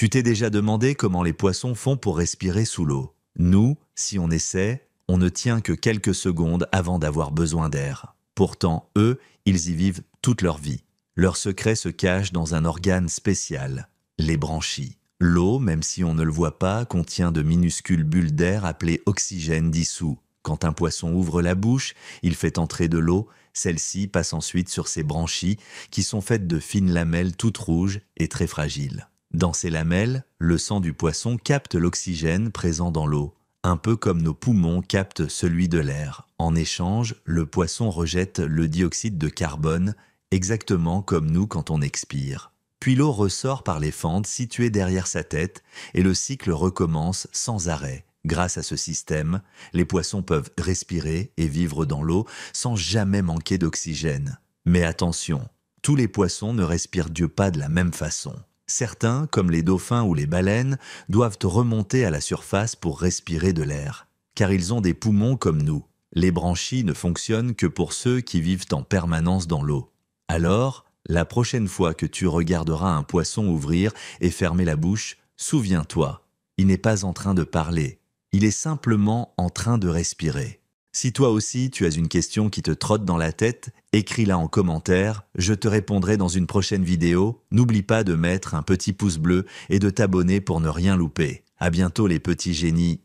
Tu t'es déjà demandé comment les poissons font pour respirer sous l'eau. Nous, si on essaie, on ne tient que quelques secondes avant d'avoir besoin d'air. Pourtant, eux, ils y vivent toute leur vie. Leur secret se cache dans un organe spécial, les branchies. L'eau, même si on ne le voit pas, contient de minuscules bulles d'air appelées oxygène dissous. Quand un poisson ouvre la bouche, il fait entrer de l'eau, celle-ci passe ensuite sur ses branchies, qui sont faites de fines lamelles toutes rouges et très fragiles. Dans ces lamelles, le sang du poisson capte l'oxygène présent dans l'eau, un peu comme nos poumons captent celui de l'air. En échange, le poisson rejette le dioxyde de carbone, exactement comme nous quand on expire. Puis l'eau ressort par les fentes situées derrière sa tête et le cycle recommence sans arrêt. Grâce à ce système, les poissons peuvent respirer et vivre dans l'eau sans jamais manquer d'oxygène. Mais attention, tous les poissons ne respirent Dieu pas de la même façon. Certains, comme les dauphins ou les baleines, doivent remonter à la surface pour respirer de l'air, car ils ont des poumons comme nous. Les branchies ne fonctionnent que pour ceux qui vivent en permanence dans l'eau. Alors, la prochaine fois que tu regarderas un poisson ouvrir et fermer la bouche, souviens-toi, il n'est pas en train de parler, il est simplement en train de respirer. Si toi aussi tu as une question qui te trotte dans la tête, écris-la en commentaire, je te répondrai dans une prochaine vidéo. N'oublie pas de mettre un petit pouce bleu et de t'abonner pour ne rien louper. À bientôt les petits génies